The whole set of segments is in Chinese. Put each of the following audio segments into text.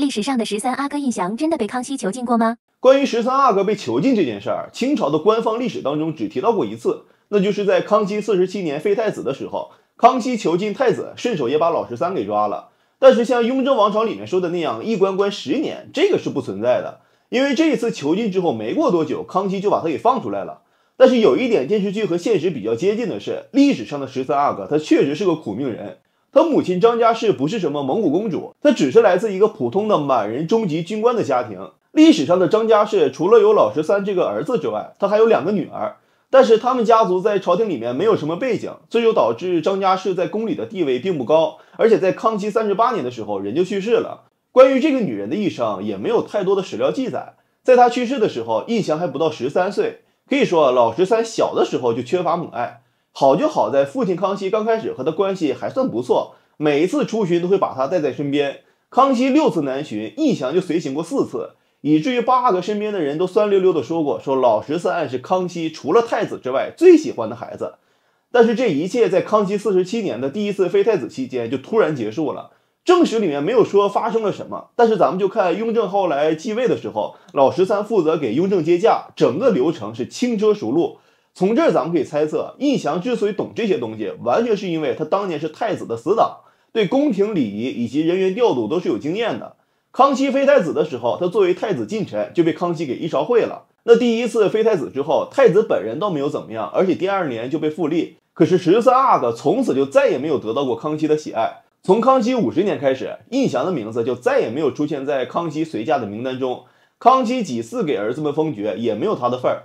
历史上的十三阿哥胤祥真的被康熙囚禁过吗？关于十三阿哥被囚禁这件事儿，清朝的官方历史当中只提到过一次，那就是在康熙四十七年废太子的时候，康熙囚禁太子，顺手也把老十三给抓了。但是像《雍正王朝》里面说的那样，一关关十年，这个是不存在的，因为这一次囚禁之后没过多久，康熙就把他给放出来了。但是有一点电视剧和现实比较接近的是，历史上的十三阿哥他确实是个苦命人。他母亲张家氏不是什么蒙古公主，她只是来自一个普通的满人中级军官的家庭。历史上的张家氏除了有老十三这个儿子之外，她还有两个女儿。但是他们家族在朝廷里面没有什么背景，这就导致张家氏在宫里的地位并不高。而且在康熙三十八年的时候，人就去世了。关于这个女人的一生，也没有太多的史料记载。在她去世的时候，印祥还不到十三岁。可以说，老十三小的时候就缺乏母爱。好就好在父亲康熙刚开始和他关系还算不错，每一次出巡都会把他带在身边。康熙六次南巡，义祥就随行过四次，以至于八阿哥身边的人都酸溜溜的说过：“说老十三是康熙除了太子之外最喜欢的孩子。”但是这一切在康熙四十七年的第一次废太子期间就突然结束了。正史里面没有说发生了什么，但是咱们就看雍正后来继位的时候，老十三负责给雍正接驾，整个流程是轻车熟路。从这儿咱们可以猜测，胤祥之所以懂这些东西，完全是因为他当年是太子的死党，对宫廷礼仪以及人员调度都是有经验的。康熙废太子的时候，他作为太子近臣就被康熙给一勺烩了。那第一次废太子之后，太子本人倒没有怎么样，而且第二年就被复立。可是十三阿哥从此就再也没有得到过康熙的喜爱。从康熙五十年开始，胤祥的名字就再也没有出现在康熙随驾的名单中。康熙几次给儿子们封爵，也没有他的份儿。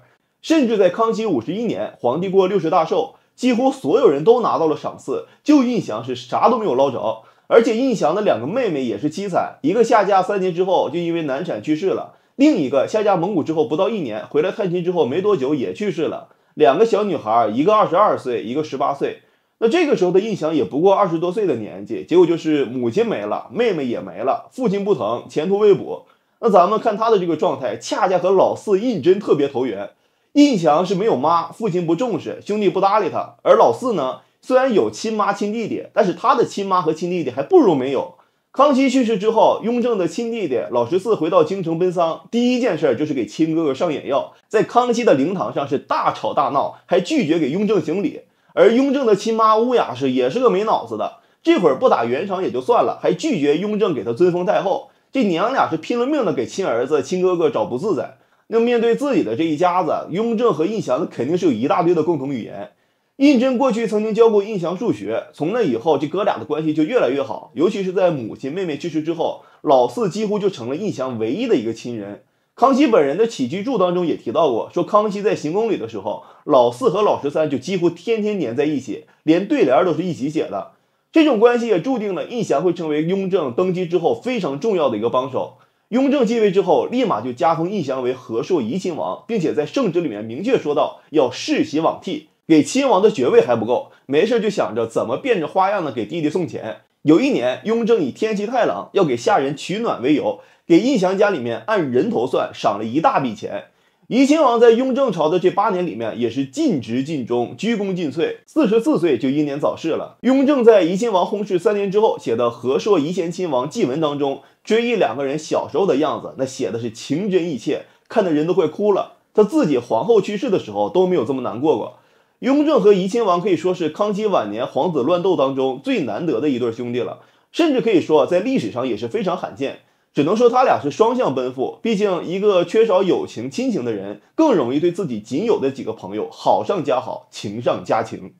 甚至在康熙五十一年，皇帝过六十大寿，几乎所有人都拿到了赏赐。就胤祥是啥都没有捞着，而且胤祥的两个妹妹也是凄惨，一个下嫁三年之后就因为难产去世了，另一个下嫁蒙古之后不到一年，回来探亲之后没多久也去世了。两个小女孩，一个二十二岁，一个十八岁。那这个时候的胤祥也不过二十多岁的年纪，结果就是母亲没了，妹妹也没了，父亲不疼，前途未卜。那咱们看他的这个状态，恰恰和老四胤禛特别投缘。印祥是没有妈，父亲不重视，兄弟不搭理他。而老四呢，虽然有亲妈亲弟弟，但是他的亲妈和亲弟弟还不如没有。康熙去世之后，雍正的亲弟弟老十四回到京城奔丧，第一件事就是给亲哥哥上眼药，在康熙的灵堂上是大吵大闹，还拒绝给雍正行礼。而雍正的亲妈乌雅氏也是个没脑子的，这会儿不打圆场也就算了，还拒绝雍正给他尊封太后。这娘俩是拼了命的给亲儿子亲哥哥找不自在。那面对自己的这一家子，雍正和胤祥肯定是有一大堆的共同语言。胤禛过去曾经教过胤祥数学，从那以后，这哥俩的关系就越来越好。尤其是在母亲妹妹去世之后，老四几乎就成了胤祥唯一的一个亲人。康熙本人的起居注当中也提到过，说康熙在行宫里的时候，老四和老十三就几乎天天粘在一起，连对联都是一起写的。这种关系也注定了胤祥会成为雍正登基之后非常重要的一个帮手。雍正继位之后，立马就加封胤祥为和硕怡亲王，并且在圣旨里面明确说到要世袭罔替。给亲王的爵位还不够，没事就想着怎么变着花样的给弟弟送钱。有一年，雍正以天气太冷要给下人取暖为由，给胤祥家里面按人头算赏了一大笔钱。怡亲王在雍正朝的这八年里面，也是尽职尽忠，鞠躬尽瘁，四十四岁就英年早逝了。雍正在怡亲王薨逝三年之后写的《和硕怡贤亲王祭文》当中。追忆两个人小时候的样子，那写的是情真意切，看的人都快哭了。他自己皇后去世的时候都没有这么难过过。雍正和怡亲王可以说是康熙晚年皇子乱斗当中最难得的一对兄弟了，甚至可以说在历史上也是非常罕见。只能说他俩是双向奔赴，毕竟一个缺少友情亲情的人，更容易对自己仅有的几个朋友好上加好，情上加情。